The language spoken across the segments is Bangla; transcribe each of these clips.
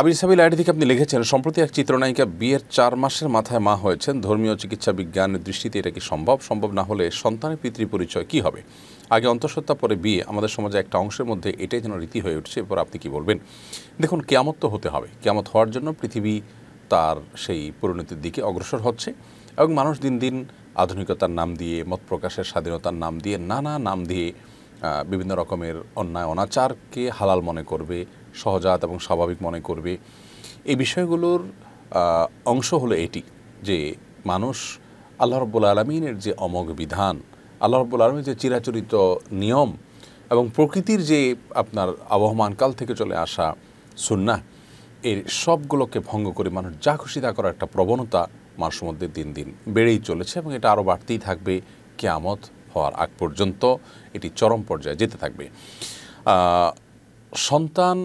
আবির সাবিল আইডি থেকে আপনি লিখেছেন সম্প্রতি এক চিত্রনায়িকা বিয়ের চার মাসের মাথায় মা হয়েছেন ধর্মীয় চিকিৎসা বিজ্ঞানের দৃষ্টিতে এটা কি সম্ভব সম্ভব না হলে সন্তানের পিতৃ পরিচয় কী হবে আগে অন্তঃসত্ত্বা পরে বিয়ে আমাদের সমাজে একটা অংশের মধ্যে এটাই যেন রীতি হয়ে উঠছে এরপর আপনি কি বলবেন দেখুন কেয়ামত তো হতে হবে কেয়ামত হওয়ার জন্য পৃথিবী তার সেই পরিণতির দিকে অগ্রসর হচ্ছে এবং মানুষ দিন দিন আধুনিকতার নাম দিয়ে মত প্রকাশের স্বাধীনতার নাম দিয়ে নানা নাম দিয়ে বিভিন্ন রকমের অন্যায় অনাচারকে হালাল মনে করবে সহজাত এবং স্বাভাবিক মনে করবে এই বিষয়গুলোর অংশ হলো এটি যে মানুষ আল্লাহ রব্বুল আলমিনের যে অমোঘ বিধান আল্লাহ রব্বুল আলমীর যে চিরাচরিত নিয়ম এবং প্রকৃতির যে আপনার আবহমানকাল থেকে চলে আসা সুন্না এর সবগুলোকে ভঙ্গ করে মানুষ যা খুশি তা করার একটা প্রবণতা মানুষ মধ্যে দিন দিন বেড়েই চলেছে এবং এটা আরও বাড়তেই থাকবে কেয়ামত হওয়ার আগ পর্যন্ত এটি চরম পর্যায়ে যেতে থাকবে সন্তান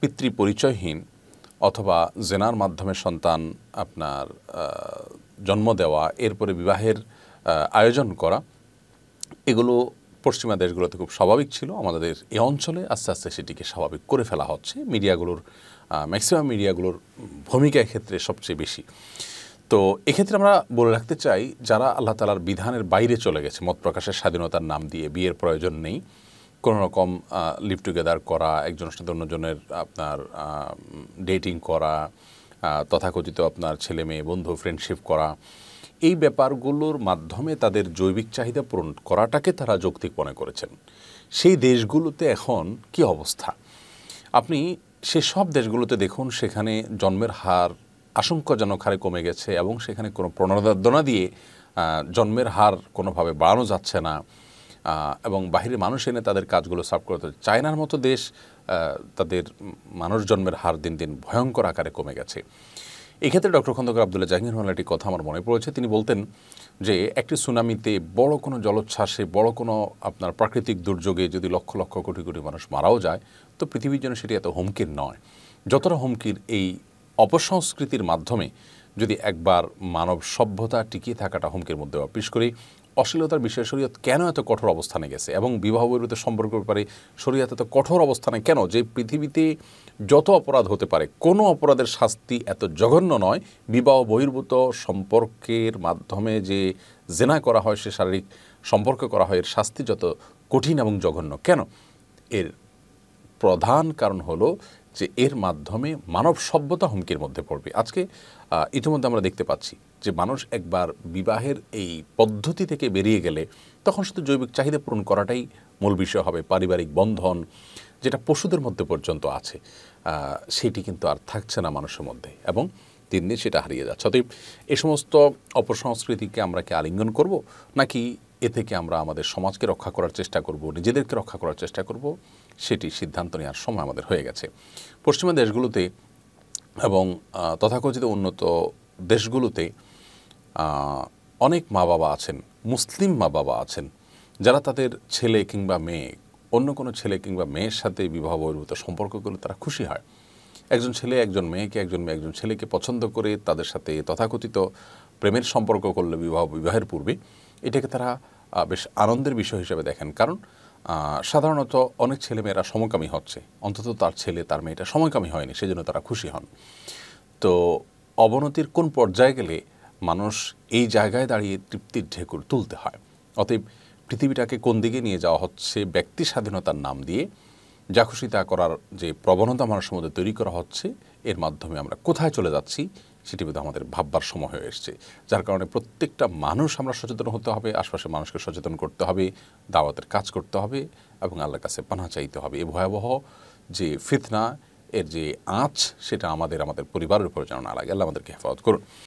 পিতৃপরিচয়হীন অথবা জেনার মাধ্যমে সন্তান আপনার জন্ম দেওয়া এরপরে বিবাহের আয়োজন করা এগুলো পশ্চিমা দেশগুলোতে খুব স্বাভাবিক ছিল আমাদের এ অঞ্চলে আস্তে আস্তে সেটিকে স্বাভাবিক করে ফেলা হচ্ছে মিডিয়াগুলোর ম্যাক্সিমাম মিডিয়াগুলোর ভূমিকা ক্ষেত্রে সবচেয়ে বেশি তো এক্ষেত্রে আমরা বলে রাখতে চাই যারা আল্লাহ তালার বিধানের বাইরে চলে গেছে মত প্রকাশের স্বাধীনতার নাম দিয়ে বিয়ের প্রয়োজন নেই কোন রকম লিভ টুগেদার করা একজনের সাথে অন্যজনের আপনার ডেটিং করা তথাকথিত আপনার ছেলে মেয়ে বন্ধু ফ্রেন্ডশিপ করা এই ব্যাপারগুলোর মাধ্যমে তাদের জৈবিক চাহিদা পূরণ করাটাকে তারা যৌক্তিক মনে করেছেন সেই দেশগুলোতে এখন কি অবস্থা আপনি সেসব দেশগুলোতে দেখুন সেখানে জন্মের হার আশঙ্কাজনক হারে কমে গেছে এবং সেখানে কোনো প্রণোদনা দিয়ে জন্মের হার কোনোভাবে বাড়ানো যাচ্ছে না এবং বাহিরের মানুষ এনে তাদের কাজগুলো সাফ করতে চায়নার মতো দেশ তাদের মানুষ জন্মের হার দিন দিন ভয়ঙ্কর আকারে কমে গেছে এক্ষেত্রে ডক্টর খন্দকার আবদুল্লাহ জাহাঙ্গীর রহমান একটি কথা আমার মনে পড়েছে তিনি বলতেন যে একটি সুনামিতে বড় কোনো জলোচ্ছ্বাসে বড় কোনো আপনার প্রাকৃতিক দুর্যোগে যদি লক্ষ লক্ষ কোটি কোটি মানুষ মারাও যায় তো পৃথিবীর জন্য সেটি এত হুমকির নয় যতটা হুমকির এই অপসংস্কৃতির মাধ্যমে যদি একবার মানব সভ্যতা টিকিয়ে থাকাটা হুমকির মধ্যে অপিস করি অশ্লীলতার বিষয়ে শরীয়ত কেন এত কঠোর অবস্থানে গেছে এবং বিবাহ বিরোধী সম্পর্কের ব্যাপারে শরীয়ত এত কঠোর অবস্থানে কেন যে পৃথিবীতে যত অপরাধ হতে পারে কোনো অপরাধের শাস্তি এত জঘন্য নয় বিবাহ বহির্ভূত সম্পর্কের মাধ্যমে যে জেনা করা হয় সে শারীরিক সম্পর্ক করা হয় এর শাস্তি যত কঠিন এবং জঘন্য কেন এর প্রধান কারণ হলো যে এর মাধ্যমে মানব সভ্যতা হুমকির মধ্যে পড়বে আজকে ইতিমধ্যে আমরা দেখতে পাচ্ছি যে মানুষ একবার বিবাহের এই পদ্ধতি থেকে বেরিয়ে গেলে তখন শুধু জৈবিক চাহিদা পূরণ করাটাই মূল বিষয় হবে পারিবারিক বন্ধন যেটা পশুদের মধ্যে পর্যন্ত আছে সেটি কিন্তু আর থাকছে না মানুষের মধ্যে এবং দিন দিন সেটা হারিয়ে যাচ্ছে অতএব এ সমস্ত অপসংস্কৃতিকে আমরা কি আলিঙ্গন করব নাকি এ থেকে আমরা আমাদের সমাজকে রক্ষা করার চেষ্টা করব নিজেদেরকে রক্ষা করার চেষ্টা করব সেটি সিদ্ধান্ত নেওয়ার সময় আমাদের হয়ে গেছে পশ্চিমা দেশগুলোতে এবং তথাকথিত উন্নত দেশগুলোতে অনেক মা বাবা আছেন মুসলিম মা বাবা আছেন যারা তাদের ছেলে কিংবা মেয়ে অন্য কোনো ছেলে কিংবা মেয়ের সাথে বিবাহ বহির্ভূত সম্পর্ক করলে তারা খুশি হয় একজন ছেলে একজন মেয়েকে একজন মেয়ে একজন ছেলেকে পছন্দ করে তাদের সাথে তথাকথিত প্রেমের সম্পর্ক করলে বিবাহ বিবাহের পূর্বে এটাকে তারা বেশ আনন্দের বিষয় হিসেবে দেখেন কারণ সাধারণত অনেক ছেলেমেয়েরা সমকামী হচ্ছে অন্তত তার ছেলে তার মেয়েটা সমকামী হয়নি সেজন্য তারা খুশি হন তো অবনতির কোন পর্যায়ে গেলে মানুষ এই জায়গায় দাঁড়িয়ে তৃপ্তির ঢেকুর তুলতে হয় অতএব পৃথিবীটাকে কোন দিকে নিয়ে যাওয়া হচ্ছে ব্যক্তি স্বাধীনতার নাম দিয়ে যা খুশি তা করার যে প্রবণতা মানুষের মধ্যে তৈরি করা হচ্ছে এর মাধ্যমে আমরা কোথায় চলে যাচ্ছি সেটি বোধ আমাদের ভাববার সময় হয়ে এসছে যার কারণে প্রত্যেকটা মানুষ আমরা সচেতন হতে হবে আশপাশের মানুষকে সচেতন করতে হবে দাওয়াতের কাজ করতে হবে এবং আল্লাহর কাছে পানা চাইতে হবে এ ভয়াবহ যে ফিতনা এর যে আঁচ সেটা আমাদের আমাদের পরিবারের উপর যেন না লাগে আল্লাহ আমাদেরকে হেফাজত করুন